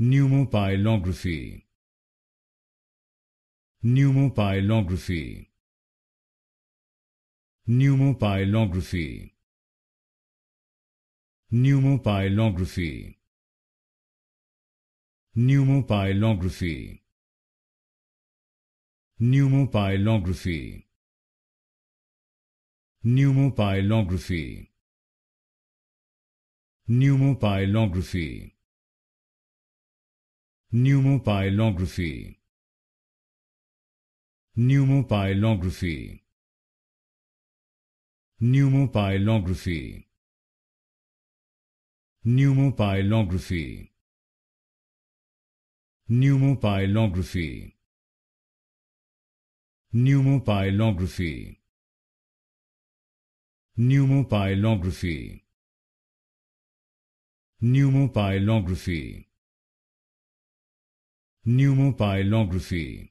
pneumopyelography pneumopyelography pneumopyelography pneumopyelography pneumopyelography pneumopyelography pneumopyelography pneumopyelography pneumopyelography pneumopyelography pneumopyelography pneumopyelography pneumopyelography pneumopyelography pneumopyelography pneumopyelography